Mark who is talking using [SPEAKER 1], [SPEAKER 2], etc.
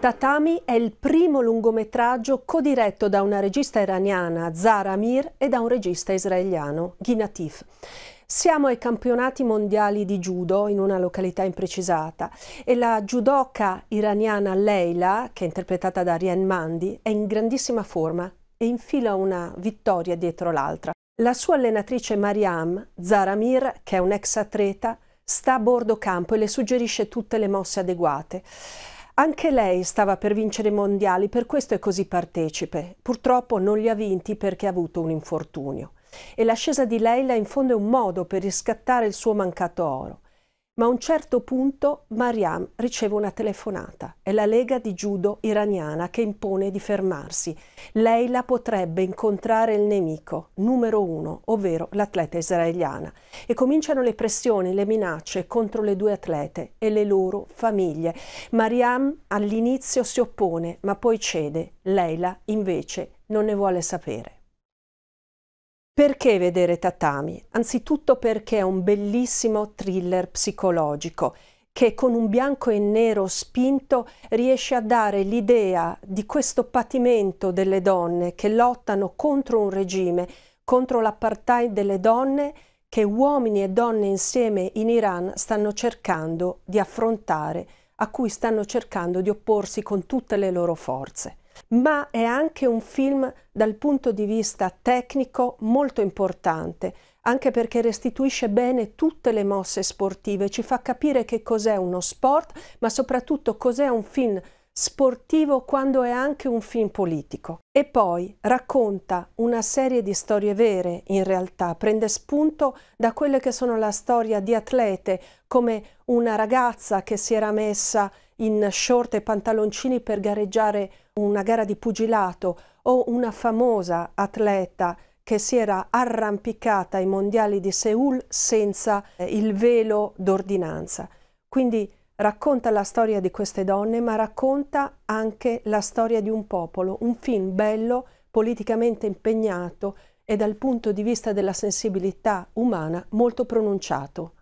[SPEAKER 1] Tatami è il primo lungometraggio co-diretto da una regista iraniana, Zara Amir, e da un regista israeliano, Ginatif. Siamo ai campionati mondiali di judo in una località imprecisata e la judoka iraniana Leila, che è interpretata da Rian Mandi, è in grandissima forma e infila una vittoria dietro l'altra. La sua allenatrice Mariam, Zara Amir, che è un'ex atleta, sta a bordo campo e le suggerisce tutte le mosse adeguate. Anche lei stava per vincere i mondiali, per questo è così partecipe. Purtroppo non li ha vinti perché ha avuto un infortunio. E l'ascesa di Leila in fondo è un modo per riscattare il suo mancato oro ma a un certo punto Mariam riceve una telefonata. È la Lega di Judo iraniana che impone di fermarsi. Leila potrebbe incontrare il nemico numero uno, ovvero l'atleta israeliana. E cominciano le pressioni, le minacce contro le due atlete e le loro famiglie. Mariam all'inizio si oppone, ma poi cede. Leila invece non ne vuole sapere. Perché vedere Tatami? Anzitutto perché è un bellissimo thriller psicologico che con un bianco e nero spinto riesce a dare l'idea di questo patimento delle donne che lottano contro un regime, contro l'apartheid delle donne che uomini e donne insieme in Iran stanno cercando di affrontare, a cui stanno cercando di opporsi con tutte le loro forze ma è anche un film dal punto di vista tecnico molto importante, anche perché restituisce bene tutte le mosse sportive, ci fa capire che cos'è uno sport, ma soprattutto cos'è un film sportivo quando è anche un film politico. E poi racconta una serie di storie vere, in realtà, prende spunto da quelle che sono la storia di atlete, come una ragazza che si era messa in short e pantaloncini per gareggiare una gara di pugilato o una famosa atleta che si era arrampicata ai mondiali di Seoul senza eh, il velo d'ordinanza. Quindi racconta la storia di queste donne, ma racconta anche la storia di un popolo, un film bello, politicamente impegnato e dal punto di vista della sensibilità umana molto pronunciato.